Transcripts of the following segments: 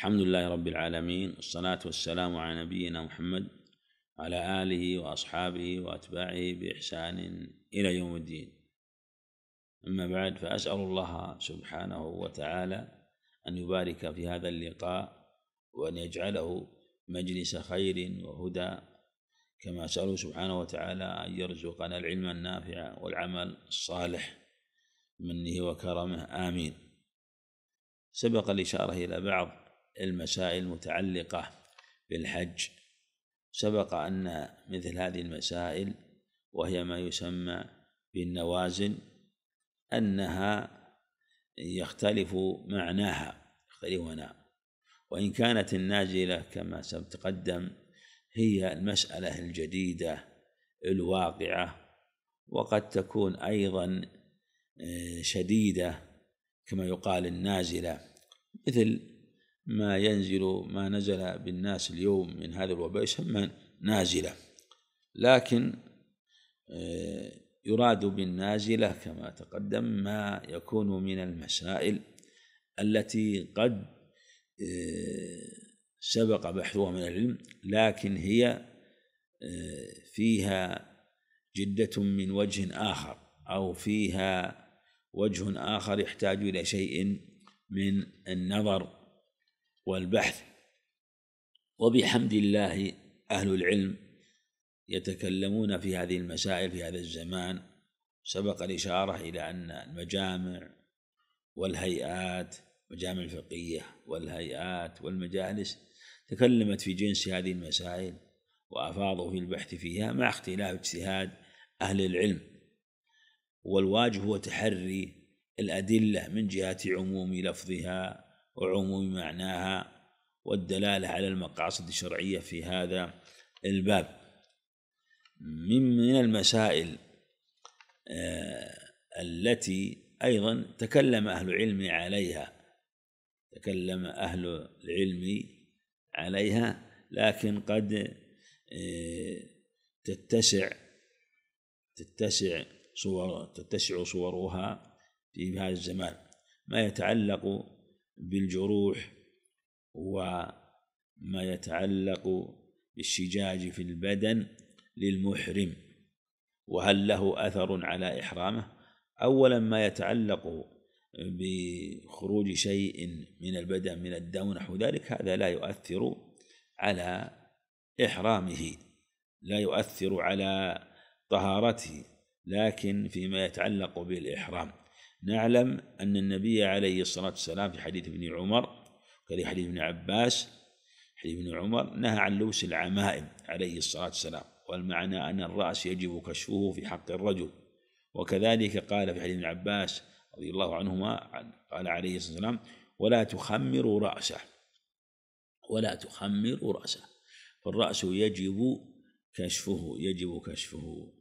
الحمد لله رب العالمين والصلاة والسلام على نبينا محمد وعلى آله وأصحابه وأتباعه بإحسان إلى يوم الدين أما بعد فأسأل الله سبحانه وتعالى أن يبارك في هذا اللقاء وأن يجعله مجلس خير وهدى كما أسأله سبحانه وتعالى أن يرزقنا العلم النافع والعمل الصالح منه وكرمه آمين سبق الإشارة إلى بعض المسائل المتعلقة بالحج سبق أن مثل هذه المسائل وهي ما يسمى بالنوازل أنها يختلف معناها يختلفنا وإن كانت النازلة كما تقدم هي المسألة الجديدة الواقعة وقد تكون أيضا آه، شديدة كما يقال النازلة مثل ما ينزل ما نزل بالناس اليوم من هذا الوباء يسمى نازلة لكن آه، يراد بالنازلة كما تقدم ما يكون من المسائل التي قد آه، سبق بحثها من العلم لكن هي آه، فيها جدة من وجه آخر أو فيها وجه آخر يحتاج إلى شيء من النظر والبحث وبحمد الله أهل العلم يتكلمون في هذه المسائل في هذا الزمان سبق الإشارة إلى أن المجامع والهيئات مجامع الفقهية والهيئات والمجالس تكلمت في جنس هذه المسائل وأفاضوا في البحث فيها مع اختلاف اجتهاد أهل العلم والواجب هو تحري الأدلة من جهة عموم لفظها وعموم معناها والدلالة على المقاصد الشرعية في هذا الباب من من المسائل آه، التي أيضا تكلم أهل العلم عليها تكلم أهل العلم عليها لكن قد آه، تتسع تتسع صور تتسع صورها في هذا الزمان ما يتعلق بالجروح وما يتعلق بالشجاج في البدن للمحرم وهل له أثر على إحرامه أولا ما يتعلق بخروج شيء من البدن من الدم نحو ذلك هذا لا يؤثر على إحرامه لا يؤثر على طهارته لكن فيما يتعلق بالإحرام نعلم أن النبي عليه الصلاة والسلام في حديث ابن عمر وكذلك حديث ابن عباس حديث ابن عمر نهى عن لبس العمائم عليه الصلاة والسلام والمعنى أن الرأس يجب كشفه في حق الرجل وكذلك قال في حديث ابن عباس رضي الله عنهما قال عليه الصلاة والسلام ولا تخمر رأسه ولا تخمر رأسه فالرأس يجب كشفه يجب كشفه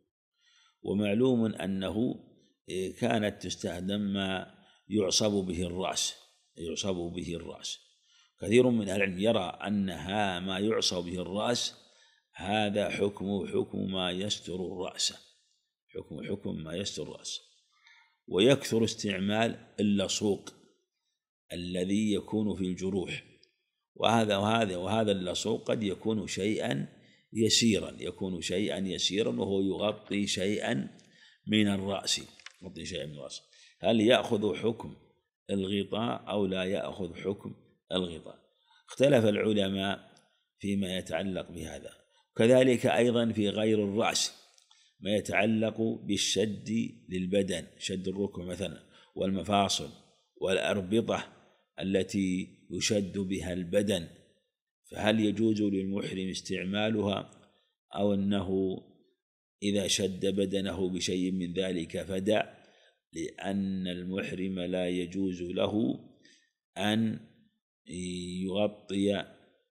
ومعلوم أنه كانت تستخدم ما يعصب به الرأس يعصب به الرأس كثير من أهل العلم يرى أنها ما يعصب به الرأس هذا حكم حكم ما يستر الرأس حكم حكم ما يستر الرأس ويكثر استعمال اللصوق الذي يكون في الجروح وهذا وهذا وهذا اللصوق قد يكون شيئا يسيرا يكون شيئا يسيرا وهو يغطي شيئا من الرأس مطي شيء من الوصف هل يأخذ حكم الغطاء أو لا يأخذ حكم الغطاء اختلف العلماء فيما يتعلق بهذا كذلك أيضا في غير الرأس ما يتعلق بالشد للبدن شد الركبة مثلا والمفاصل والأربطة التي يشد بها البدن فهل يجوز للمحرم استعمالها أو أنه إذا شد بدنه بشيء من ذلك فدع لأن المحرم لا يجوز له أن يغطي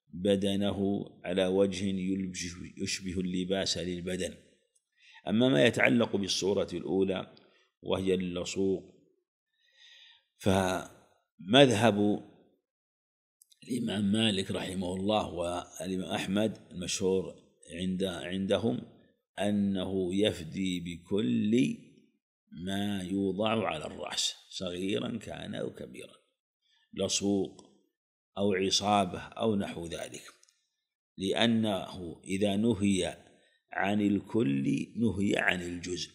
بدنه على وجه يشبه اللباس للبدن أما ما يتعلق بالصورة الأولى وهي اللصوق فمذهب الإمام مالك رحمه الله والإمام أحمد المشهور عند عندهم أنه يفدي بكل ما يوضع على الرأس صغيرا كان أو كبيرا لصوق أو عصابة أو نحو ذلك لأنه إذا نهي عن الكل نهي عن الجزء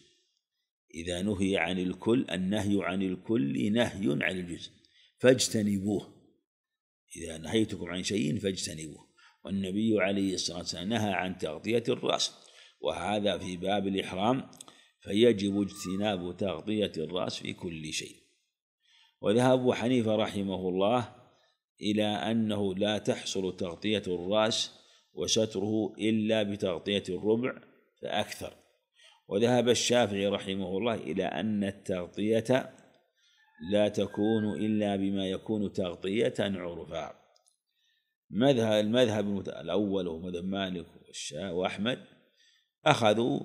إذا نهي عن الكل النهي عن الكل نهي عن الجزء فاجتنبوه إذا نهيتكم عن شيء فاجتنبوه والنبي عليه الصلاة والسلام نهى عن تغطية الرأس وهذا في باب الإحرام فيجب اجتناب تغطية الرأس في كل شيء وذهب أبو حنيفة رحمه الله إلى أنه لا تحصل تغطية الرأس وستره إلا بتغطية الربع فأكثر وذهب الشافعي رحمه الله إلى أن التغطية لا تكون إلا بما يكون تغطية عرفا مذهب المذهب الأول هو مذهب مالك وأحمد أخذوا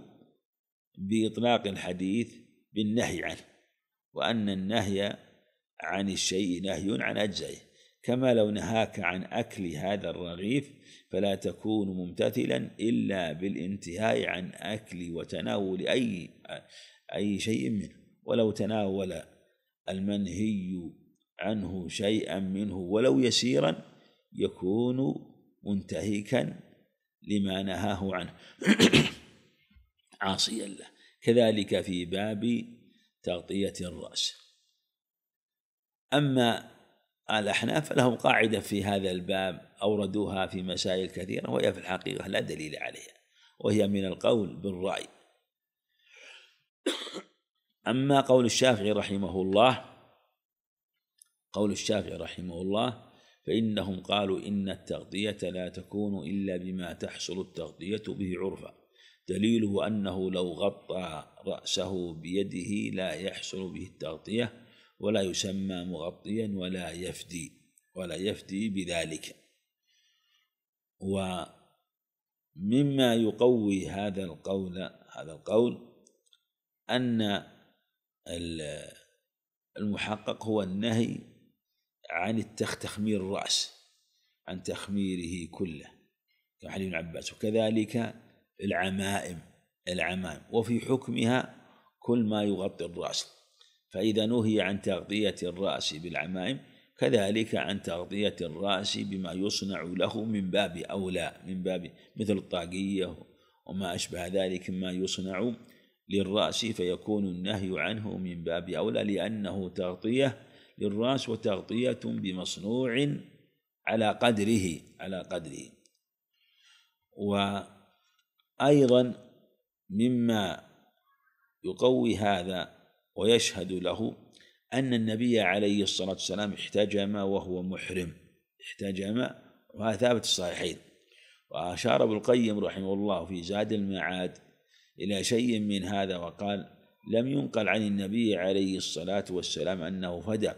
بإطلاق الحديث بالنهي عنه وأن النهي عن الشيء نهي عن أجزائه كما لو نهاك عن أكل هذا الرغيف فلا تكون ممتثلا إلا بالانتهاء عن أكل وتناول أي أي شيء منه ولو تناول المنهي عنه شيئا منه ولو يسيرا يكون منتهكا لما نهاه عنه عاصيا له كذلك في باب تغطية الرأس أما الأحناف فلهم قاعدة في هذا الباب أوردوها في مسائل كثيرة وهي في الحقيقة لا دليل عليها وهي من القول بالرأي أما قول الشافعي رحمه الله قول الشافعي رحمه الله فإنهم قالوا إن التغطية لا تكون إلا بما تحصل التغطية به عرفا دليله أنه لو غطى رأسه بيده لا يحصل به التغطية ولا يسمى مغطيا ولا يفدي ولا يفدي بذلك ومما يقوي هذا القول هذا القول أن المحقق هو النهي عن تخمير الرأس عن تخميره كله كما حديث ابن عباس وكذلك العمائم العمائم وفي حكمها كل ما يغطي الرأس فإذا نهي عن تغطية الرأس بالعمائم كذلك عن تغطية الرأس بما يصنع له من باب أولى من باب مثل الطاقية وما أشبه ذلك ما يصنع للرأس فيكون النهي عنه من باب أولى لأنه تغطية للرأس وتغطية بمصنوع على قدره على قدره و أيضا مما يقوي هذا ويشهد له أن النبي عليه الصلاة والسلام احتجم وهو محرم احتجم وهذا ثابت الصحيحين وأشار ابن القيم رحمه الله في زاد المعاد إلى شيء من هذا وقال لم ينقل عن النبي عليه الصلاة والسلام أنه فدى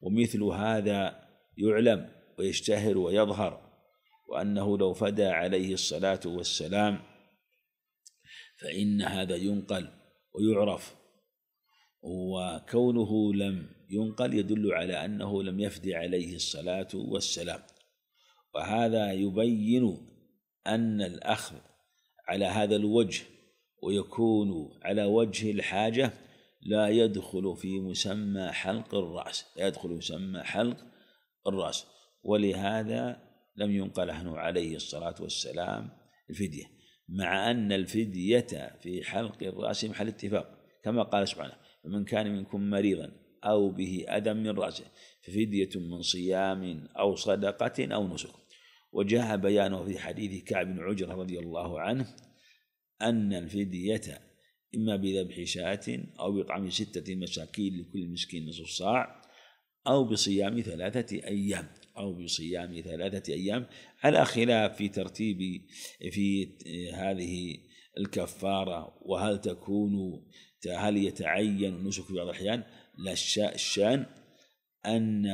ومثل هذا يعلم ويشتهر ويظهر وأنه لو فدى عليه الصلاة والسلام فإن هذا ينقل ويعرف وكونه لم ينقل يدل على أنه لم يفد عليه الصلاة والسلام وهذا يبين أن الأخذ على هذا الوجه ويكون على وجه الحاجة لا يدخل في مسمى حلق الرأس لا يدخل مسمى حلق الرأس ولهذا لم ينقل عنه عليه الصلاة والسلام الفدية مع أن الفدية في حلق الرأس محل اتفاق كما قال سبحانه فمن كان منكم مريضا أو به أذى من رأسه ففدية من صيام أو صدقة أو نسك وجاء بيانه في حديث كعب بن عجرة رضي الله عنه أن الفدية إما بذبح شاة أو بطعم ستة مساكين لكل مسكين نصف صاع أو بصيام ثلاثة أيام أو بصيام ثلاثة أيام على خلاف في ترتيب في هذه الكفارة وهل تكون هل يتعين النسك في بعض الأحيان لا الشان أن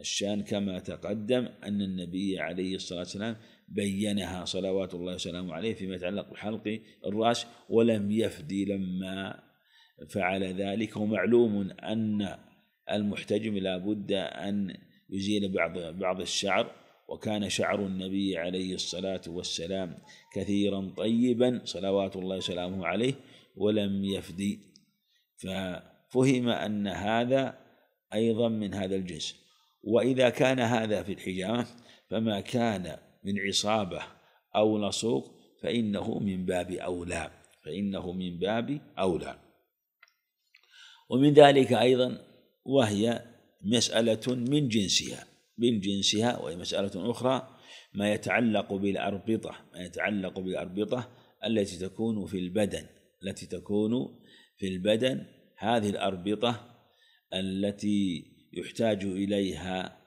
الشان كما تقدم أن النبي عليه الصلاة والسلام بينها صلوات الله وسلامه عليه فيما يتعلق بحلق الرأس ولم يفدي لما فعل ذلك ومعلوم أن المحتجم لابد أن يزيل بعض بعض الشعر وكان شعر النبي عليه الصلاة والسلام كثيرا طيبا صلوات الله وسلامه عليه ولم يفدي ففهم أن هذا أيضا من هذا الجنس وإذا كان هذا في الحجامة فما كان من عصابة أو لصوق فإنه من باب أولى فإنه من باب أولى ومن ذلك أيضا وهي مسألة من جنسها من جنسها وهي مسألة أخرى ما يتعلق بالأربطة ما يتعلق بالأربطة التي تكون في البدن التي تكون في البدن هذه الأربطة التي يحتاج إليها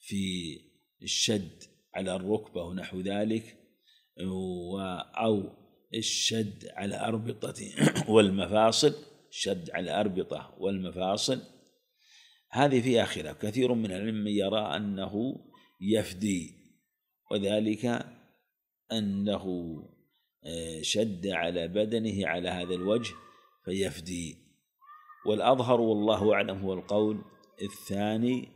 في الشد على الركبة ونحو ذلك أو الشد على أربطة والمفاصل الشد على الأربطة والمفاصل هذه فيها خلاف كثير من العلم يرى أنه يفدي وذلك أنه آه، شد على بدنه على هذا الوجه فيفدي والأظهر والله أعلم هو القول الثاني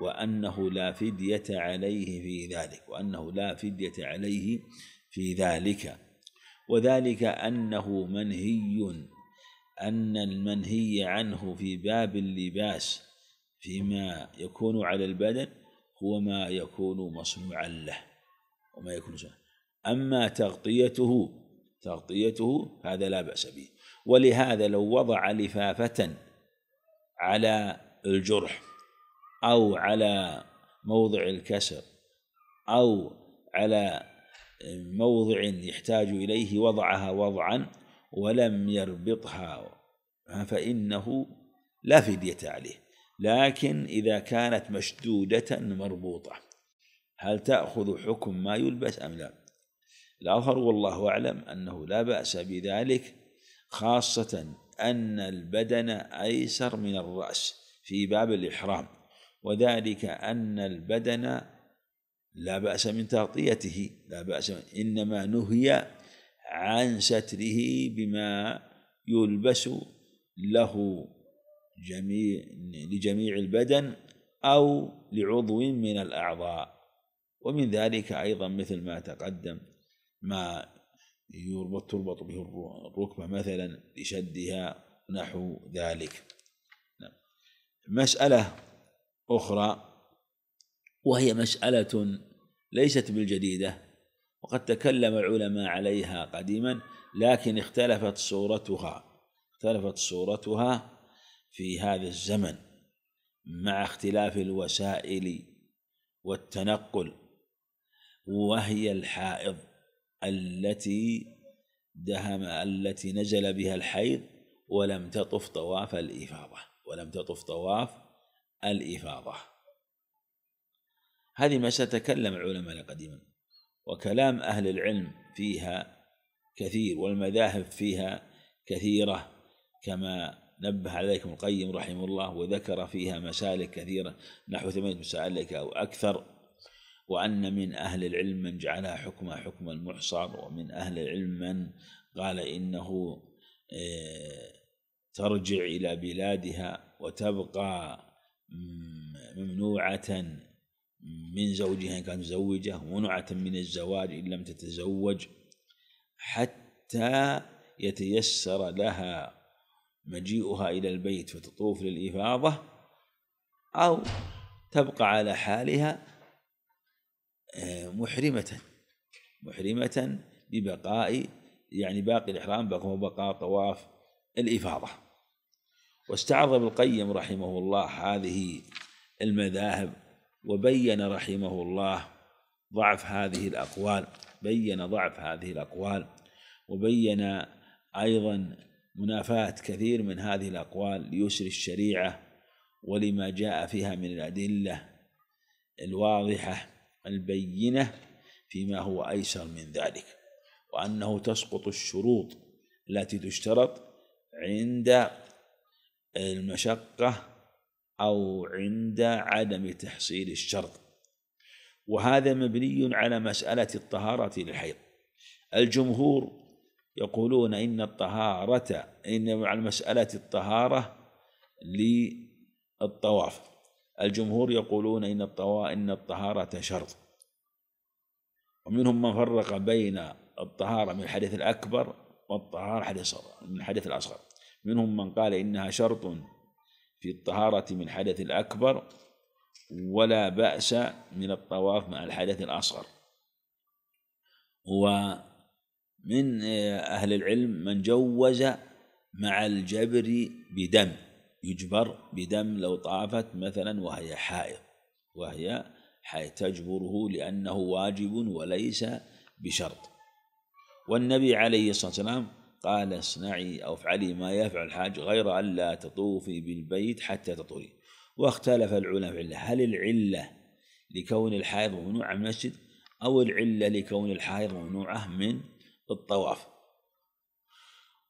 وأنه لا فدية عليه في ذلك وأنه لا فدية عليه في ذلك وذلك أنه منهي أن المنهي عنه في باب اللباس فيما يكون على البدن هو ما يكون مصنوعا له وما يكون مصنوعا أما تغطيته تغطيته هذا لا بأس به ولهذا لو وضع لفافة على الجرح أو على موضع الكسر أو على موضع يحتاج إليه وضعها وضعا ولم يربطها فإنه لا فدية عليه لكن إذا كانت مشدودة مربوطة هل تأخذ حكم ما يلبس أم لا الأظهر والله أعلم أنه لا بأس بذلك خاصة أن البدن أيسر من الرأس في باب الإحرام وذلك أن البدن لا بأس من تغطيته لا بأس من إنما نهي عن ستره بما يلبس له جميع لجميع البدن أو لعضو من الأعضاء ومن ذلك أيضا مثل ما تقدم ما يربط تربط به الركبة مثلا لشدها نحو ذلك نعم. مسألة أخرى وهي مسألة ليست بالجديدة وقد تكلم العلماء عليها قديما لكن اختلفت صورتها اختلفت صورتها في هذا الزمن مع اختلاف الوسائل والتنقل وهي الحائض التي دهم التي نزل بها الحيض ولم تطف طواف الإفاضة ولم تطف طواف الإفاضة هذه ما سيتكلم العلماء قديما وكلام أهل العلم فيها كثير والمذاهب فيها كثيرة كما نبه عليكم القيم رحمه الله وذكر فيها مسالك كثيرة نحو ثمانية مسالك أو أكثر وأن من أهل العلم من جعلها حكم حكم المحصر ومن أهل العلم من قال إنه آه، ترجع إلى بلادها وتبقى ممنوعة من زوجها إن كانت مزوجة منعة من الزواج إن لم تتزوج حتى يتيسر لها مجيئها إلى البيت فتطوف للإفاضة أو تبقى على حالها آه، محرمة محرمة ببقاء يعني باقي الإحرام بقى هو بقاء طواف الإفاضة واستعرض ابن القيم رحمه الله هذه المذاهب وبين رحمه الله ضعف هذه الأقوال بين ضعف هذه الأقوال وبين أيضا منافاة كثير من هذه الأقوال ليسر الشريعة ولما جاء فيها من الأدلة الواضحة البينة فيما هو أيسر من ذلك وأنه تسقط الشروط التي تشترط عند المشقة أو عند عدم تحصيل الشرط وهذا مبني على مسألة الطهارة للحيض الجمهور يقولون إن الطهارة إن على مسألة الطهارة للطواف الجمهور يقولون إن الطوا إن الطهارة شرط ومنهم من فرق بين الطهارة من الحديث الأكبر والطهارة حديث من الحديث الأصغر منهم من قال إنها شرط في الطهارة من الحدث الأكبر ولا بأس من الطواف مع الحدث الأصغر و من آه، أهل العلم من جوز مع الجبر بدم يجبر بدم لو طافت مثلا وهي حائض وهي حيث تجبره لأنه واجب وليس بشرط والنبي عليه الصلاة والسلام قال اصنعي أو افعلي ما يفعل الحاج غير أن لا تطوفي بالبيت حتى تطهري واختلف العلماء في هل العلة لكون الحائض ممنوعة من المسجد أو العلة لكون الحائض ممنوعة من الطواف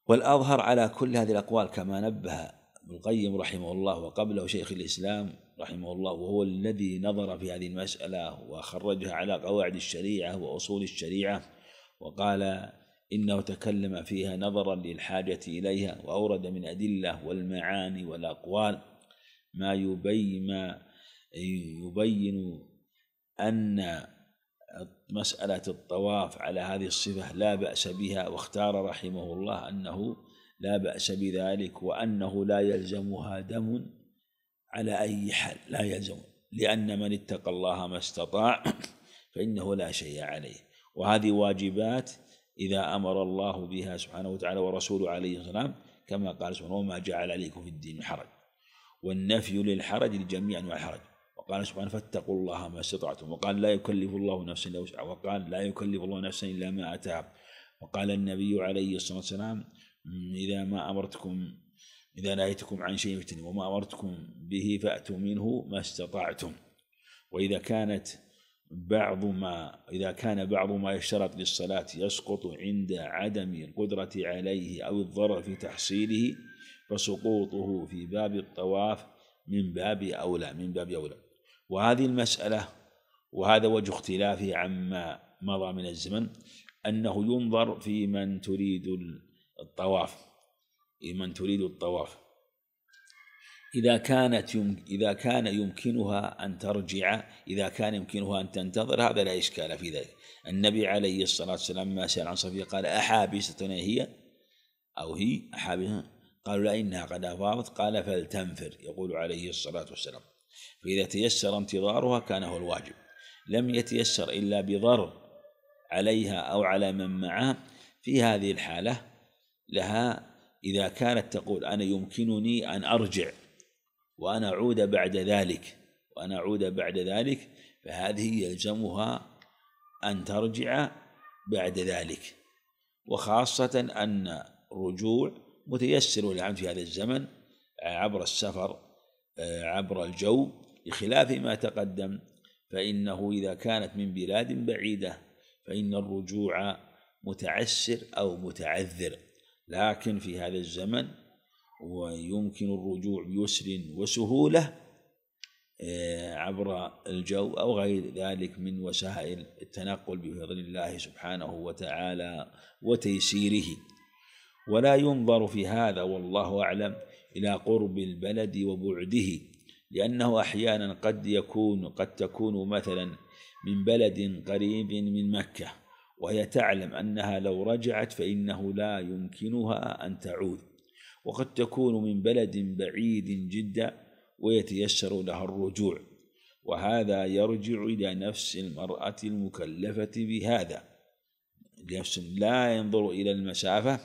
والأظهر على كل هذه الأقوال كما نبه ابن القيم رحمه الله وقبله شيخ الإسلام رحمه الله وهو الذي نظر في هذه المسألة وخرجها على قواعد الشريعة وأصول الشريعة وقال إنه تكلم فيها نظرا للحاجة إليها وأورد من أدلة والمعاني والأقوال ما يبين ما يبين أن مسألة الطواف على هذه الصفة لا بأس بها واختار رحمه الله أنه لا بأس بذلك وأنه لا يلزمها دم على أي حال لا يلزم لأن من اتقى الله ما استطاع فإنه لا شيء عليه وهذه واجبات إذا أمر الله بها سبحانه وتعالى ورسوله عليه السلام كما قال سبحانه وما جعل عليكم في الدين من حرج والنفي للحرج لجميع أنواع الحرج قال سبحانه فاتقوا الله ما استطعتم وقال لا يكلف الله نفسا الا وسعها وقال لا يكلف الله نفسا الا ما اتاها وقال النبي عليه الصلاه والسلام اذا ما امرتكم اذا نهيتكم عن شيء فتن وما امرتكم به فاتوا منه ما استطعتم واذا كانت بعض ما إذا كان بعض ما يشترط للصلاة يسقط عند عدم القدرة عليه أو الضرر في تحصيله فسقوطه في باب الطواف من باب أولى من باب أولى وهذه المسألة وهذا وجه اختلافه عما مضى من الزمن أنه ينظر في من تريد الطواف في من تريد الطواف إذا كانت يم... إذا كان يمكنها أن ترجع إذا كان يمكنها أن تنتظر هذا لا إشكال في ذلك النبي عليه الصلاة والسلام ما سأل عن صفية قال أحابستنا هي أو هي أحابستنا قالوا لا إنها قد أفاضت قال فلتنفر يقول عليه الصلاة والسلام فإذا تيسر انتظارها كان هو الواجب لم يتيسر إلا بضرر عليها أو على من معها في هذه الحالة لها إذا كانت تقول أنا يمكنني أن أرجع وأنا أعود بعد ذلك وأنا أعود بعد ذلك فهذه يلزمها أن ترجع بعد ذلك وخاصة أن رجوع متيسر للعمل في هذا الزمن عبر السفر آه، عبر الجو بخلاف ما تقدم فإنه إذا كانت من بلاد بعيدة فإن الرجوع متعسر أو متعذر لكن في هذا الزمن ويمكن الرجوع بيسر وسهولة آه، عبر الجو أو غير ذلك من وسائل التنقل بفضل الله سبحانه وتعالى وتيسيره ولا ينظر في هذا والله أعلم إلى قرب البلد وبعده لأنه أحيانا قد يكون قد تكون مثلا من بلد قريب من مكة وهي تعلم أنها لو رجعت فإنه لا يمكنها أن تعود وقد تكون من بلد بعيد جدا ويتيسر لها الرجوع وهذا يرجع إلى نفس المرأة المكلفة بهذا نفس لا ينظر إلى المسافة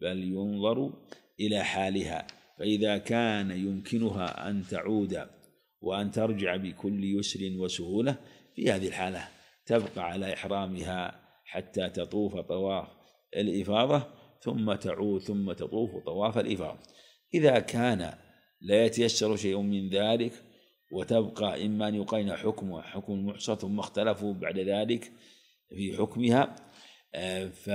بل ينظر إلى حالها فإذا كان يمكنها أن تعود وأن ترجع بكل يسر وسهولة في هذه الحالة تبقى على إحرامها حتى تطوف طواف الإفاضة ثم تعود ثم تطوف طواف الإفاضة إذا كان لا يتيسر شيء من ذلك وتبقى إما أن يقين حكم حكم المحصة ثم اختلفوا بعد ذلك في حكمها آه، ف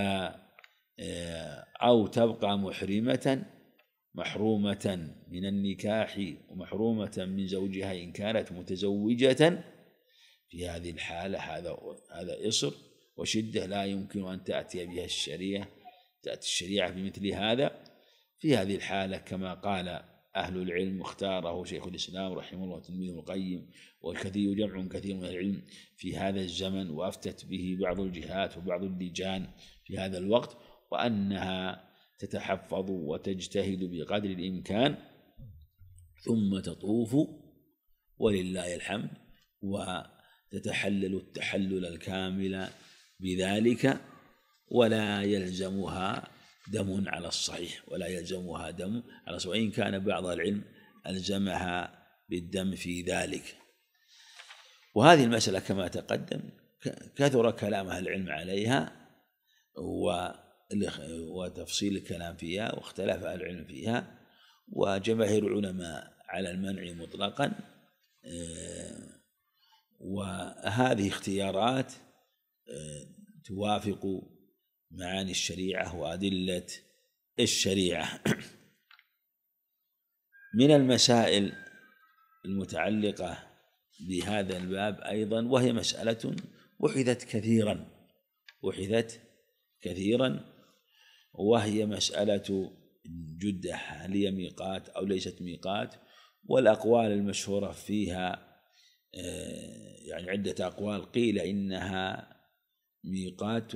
آه، أو تبقى محرمة محرومة من النكاح ومحرومة من زوجها إن كانت متزوجة في هذه الحالة هذا هذا إصر وشدة لا يمكن أن تأتي بها الشريعة تأتي الشريعة بمثل هذا في هذه الحالة كما قال أهل العلم اختاره شيخ الإسلام رحمه الله تلميذ القيم والكثير جمع كثير من العلم في هذا الزمن وأفتت به بعض الجهات وبعض اللجان في هذا الوقت وأنها تتحفظ وتجتهد بقدر الإمكان ثم تطوف ولله الحمد وتتحلل التحلل الكامل بذلك ولا يلزمها دم على الصحيح ولا يلزمها دم على الصحيح وإن كان بعض العلم ألزمها بالدم في ذلك وهذه المسألة كما تقدم كثر كلام أهل العلم عليها و وتفصيل الكلام فيها واختلف أهل العلم فيها وجماهير العلماء على المنع مطلقا آه، وهذه اختيارات آه، توافق معاني الشريعة وأدلة الشريعة من المسائل المتعلقة بهذا الباب أيضا وهي مسألة بحثت كثيرا بحثت كثيرا وهي مسألة جدة هل هي ميقات أو ليست ميقات والأقوال المشهورة فيها آه، يعني عدة أقوال قيل إنها ميقات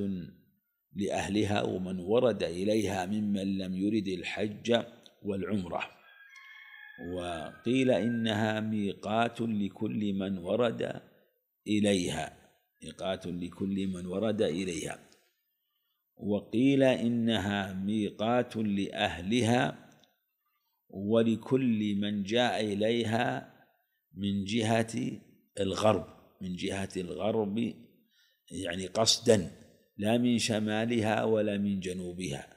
لأهلها ومن ورد إليها ممن لم يرد الحج والعمرة وقيل إنها ميقات لكل من ورد إليها ميقات لكل من ورد إليها وقيل إنها ميقات لأهلها ولكل من جاء إليها من جهة الغرب من جهة الغرب يعني قصدا لا من شمالها ولا من جنوبها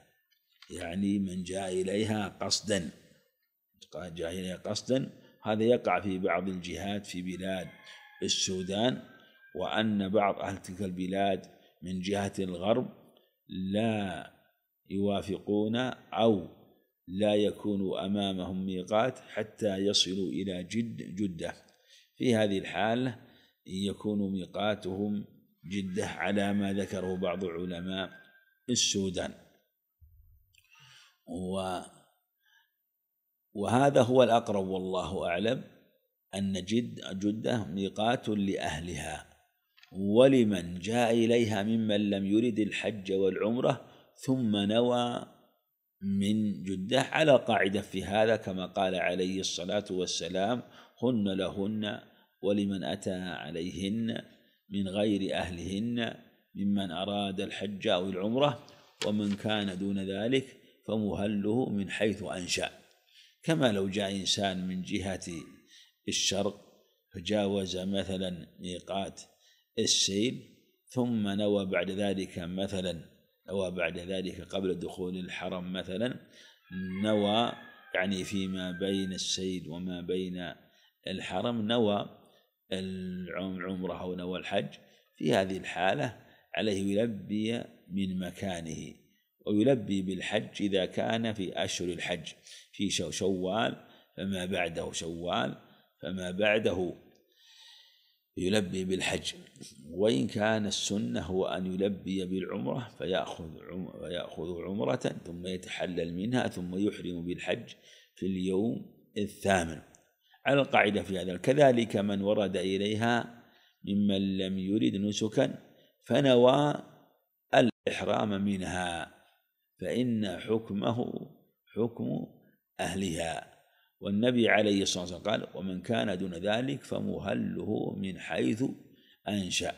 يعني من جاء إليها قصدا جاء إليها قصدا هذا يقع في بعض الجهات في بلاد السودان وأن بعض أهل تلك البلاد من جهة الغرب لا يوافقون أو لا يكون أمامهم ميقات حتى يصلوا إلى جد جدة في هذه الحالة يكون ميقاتهم جدة على ما ذكره بعض علماء السودان و وهذا هو الأقرب والله أعلم أن جد جدة ميقات لأهلها ولمن جاء إليها ممن لم يرد الحج والعمرة ثم نوى من جدة على قاعدة في هذا كما قال عليه الصلاة والسلام هن لهن ولمن أتى عليهن من غير أهلهن ممن أراد الحج أو العمرة ومن كان دون ذلك فمهله من حيث أنشأ كما لو جاء إنسان من جهة الشرق فجاوز مثلا ميقات السيل ثم نوى بعد ذلك مثلا نوى بعد ذلك قبل دخول الحرم مثلا نوى يعني فيما بين السيل وما بين الحرم نوى العمرة أو نوى الحج في هذه الحالة عليه يلبي من مكانه ويلبي بالحج إذا كان في أشهر الحج في شوال فما بعده شوال فما بعده يلبي بالحج وإن كان السنة هو أن يلبي بالعمرة فيأخذ فيأخذ عمرة ثم يتحلل منها ثم يحرم بالحج في اليوم الثامن على القاعدة في هذا كذلك من ورد إليها ممن لم يرد نسكا فنوى الإحرام منها فإن حكمه حكم أهلها والنبي عليه الصلاة والسلام قال ومن كان دون ذلك فمهله من حيث أنشأ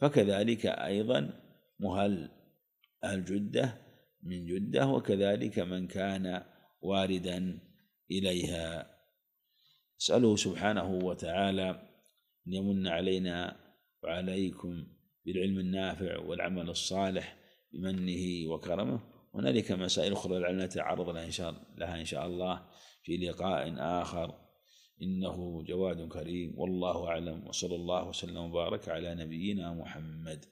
فكذلك أيضا مهل أهل جدة من جدة وكذلك من كان واردا إليها أسأله سبحانه وتعالى أن يمن علينا وعليكم بالعلم النافع والعمل الصالح بمنه وكرمه هنالك مسائل أخرى لعلنا تعرض لها إن شاء الله في لقاء آخر إنه جواد كريم والله أعلم وصلى الله وسلم وبارك على نبينا محمد